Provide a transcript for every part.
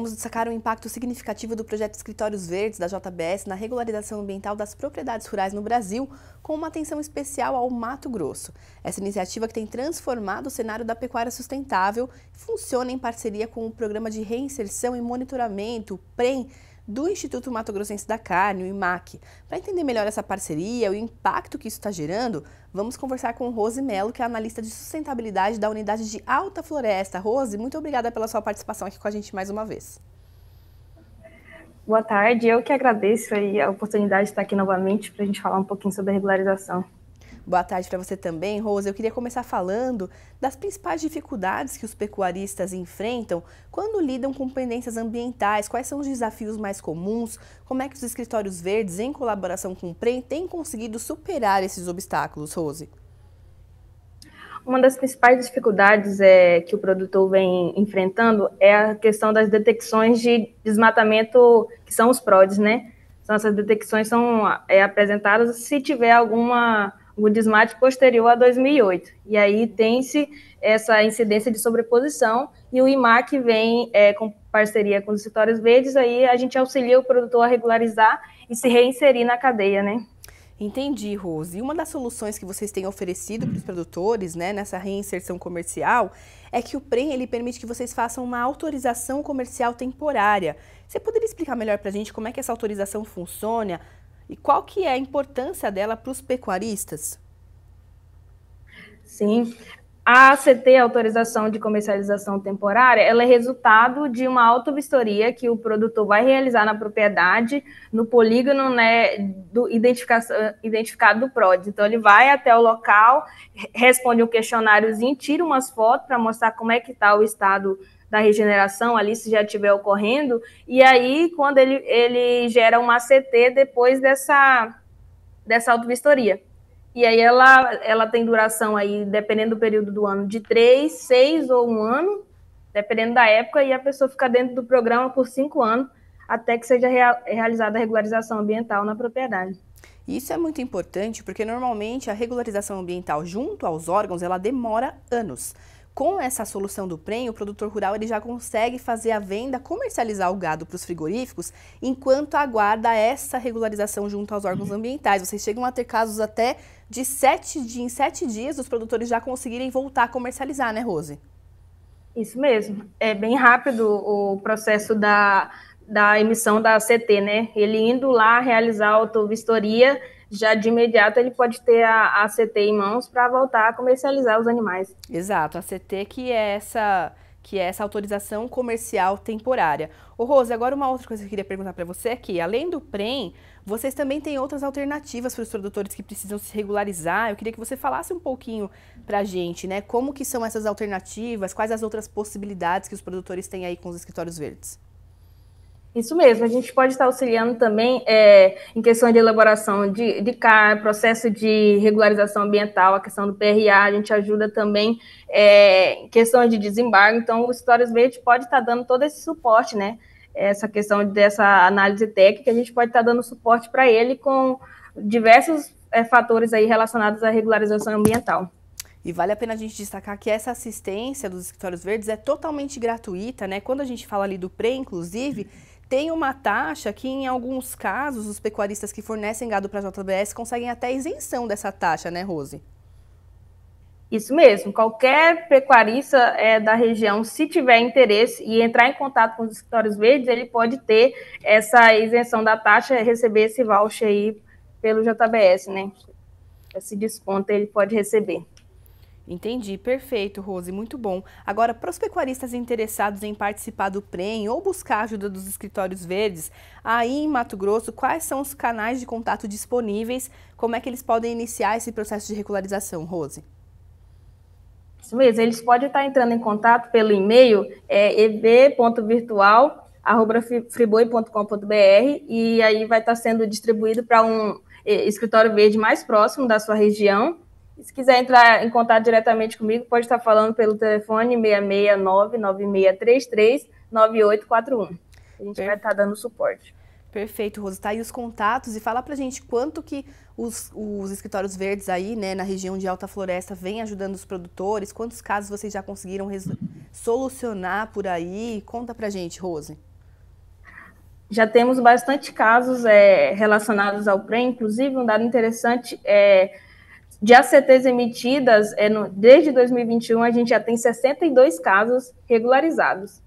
Vamos destacar o impacto significativo do projeto Escritórios Verdes da JBS na regularização ambiental das propriedades rurais no Brasil, com uma atenção especial ao Mato Grosso. Essa iniciativa que tem transformado o cenário da pecuária sustentável funciona em parceria com o Programa de Reinserção e Monitoramento, PREM, do Instituto Mato Grossense da Carne, o IMAC. Para entender melhor essa parceria, e o impacto que isso está gerando, vamos conversar com Rose Melo, que é analista de sustentabilidade da unidade de Alta Floresta. Rose, muito obrigada pela sua participação aqui com a gente mais uma vez. Boa tarde, eu que agradeço aí a oportunidade de estar aqui novamente para a gente falar um pouquinho sobre a regularização. Boa tarde para você também, Rosa. Eu queria começar falando das principais dificuldades que os pecuaristas enfrentam quando lidam com pendências ambientais. Quais são os desafios mais comuns? Como é que os escritórios verdes, em colaboração com o PREM, têm conseguido superar esses obstáculos, Rose? Uma das principais dificuldades é, que o produtor vem enfrentando é a questão das detecções de desmatamento, que são os PRODES, né? Então, essas detecções são é, apresentadas se tiver alguma o desmate posterior a 2008. E aí tem-se essa incidência de sobreposição e o IMAC vem é, com parceria com os escritórios verdes, aí a gente auxilia o produtor a regularizar e se reinserir na cadeia, né? Entendi, Rose. E uma das soluções que vocês têm oferecido para os produtores, né, nessa reinserção comercial, é que o PREM ele permite que vocês façam uma autorização comercial temporária. Você poderia explicar melhor para a gente como é que essa autorização funciona? E qual que é a importância dela para os pecuaristas? Sim, a ACT, autorização de comercialização temporária, ela é resultado de uma autovistoria que o produtor vai realizar na propriedade, no polígono né, do identificado do PROD. Então, ele vai até o local, responde um questionáriozinho, tira umas fotos para mostrar como é que está o estado da regeneração ali, se já estiver ocorrendo, e aí quando ele, ele gera uma CT depois dessa, dessa autovistoria. E aí ela, ela tem duração aí, dependendo do período do ano, de três, seis ou um ano, dependendo da época, e a pessoa fica dentro do programa por cinco anos, até que seja rea, realizada a regularização ambiental na propriedade. Isso é muito importante porque normalmente a regularização ambiental junto aos órgãos ela demora anos. Com essa solução do PREM, o produtor rural ele já consegue fazer a venda, comercializar o gado para os frigoríficos, enquanto aguarda essa regularização junto aos órgãos uhum. ambientais. Vocês chegam a ter casos até de sete dias, em sete dias os produtores já conseguirem voltar a comercializar, né, Rose? Isso mesmo. É bem rápido o processo da, da emissão da CT, né? Ele indo lá realizar a autovistoria já de imediato ele pode ter a, a CT em mãos para voltar a comercializar os animais. Exato, a CT que é essa que é essa autorização comercial temporária. o Rose, agora uma outra coisa que eu queria perguntar para você é que, além do PREM, vocês também têm outras alternativas para os produtores que precisam se regularizar. Eu queria que você falasse um pouquinho para a gente, né? Como que são essas alternativas, quais as outras possibilidades que os produtores têm aí com os escritórios verdes? Isso mesmo, a gente pode estar auxiliando também é, em questão de elaboração de, de CAR, processo de regularização ambiental, a questão do PRA, a gente ajuda também é, em questão de desembargo, então o Histórias Verde pode estar dando todo esse suporte, né? Essa questão dessa análise técnica, a gente pode estar dando suporte para ele com diversos é, fatores aí relacionados à regularização ambiental. E vale a pena a gente destacar que essa assistência dos escritórios verdes é totalmente gratuita, né? Quando a gente fala ali do pré, inclusive, tem uma taxa que, em alguns casos, os pecuaristas que fornecem gado para a JBS conseguem até isenção dessa taxa, né, Rose? Isso mesmo. Qualquer pecuarista é, da região, se tiver interesse e entrar em contato com os escritórios verdes, ele pode ter essa isenção da taxa, receber esse voucher aí pelo JBS, né? Esse desconto ele pode receber. Entendi, perfeito, Rose, muito bom. Agora, para os pecuaristas interessados em participar do PREM ou buscar ajuda dos escritórios verdes, aí em Mato Grosso, quais são os canais de contato disponíveis? Como é que eles podem iniciar esse processo de regularização, Rose? Isso mesmo, eles podem estar entrando em contato pelo e-mail é, eb.virtual.friboi.com.br e aí vai estar sendo distribuído para um é, escritório verde mais próximo da sua região se quiser entrar em contato diretamente comigo, pode estar falando pelo telefone 669-9633-9841. A gente Perfeito. vai estar dando suporte. Perfeito, Rosa. Está aí os contatos e fala a gente quanto que os, os escritórios verdes aí, né, na região de Alta Floresta, vem ajudando os produtores, quantos casos vocês já conseguiram solucionar por aí? Conta a gente, Rose. Já temos bastante casos é, relacionados ao PREM, inclusive um dado interessante é de ACTs emitidas, é no, desde 2021, a gente já tem 62 casos regularizados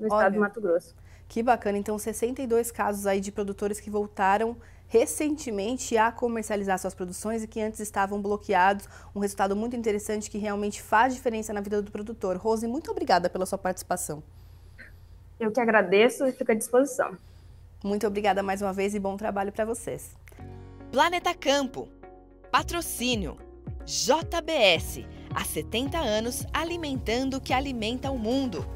no Olha, estado do Mato Grosso. Que bacana, então 62 casos aí de produtores que voltaram recentemente a comercializar suas produções e que antes estavam bloqueados. Um resultado muito interessante que realmente faz diferença na vida do produtor. Rose, muito obrigada pela sua participação. Eu que agradeço e fico à disposição. Muito obrigada mais uma vez e bom trabalho para vocês. Planeta Campo Patrocínio JBS há 70 anos alimentando o que alimenta o mundo.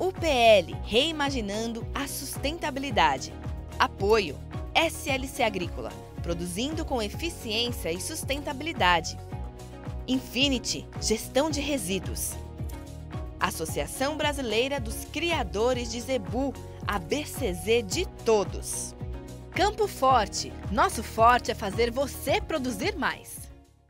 UPL reimaginando a sustentabilidade. Apoio SLC Agrícola produzindo com eficiência e sustentabilidade. Infinity Gestão de Resíduos. Associação Brasileira dos Criadores de Zebu, a BCZ de todos. Campo Forte. Nosso forte é fazer você produzir mais.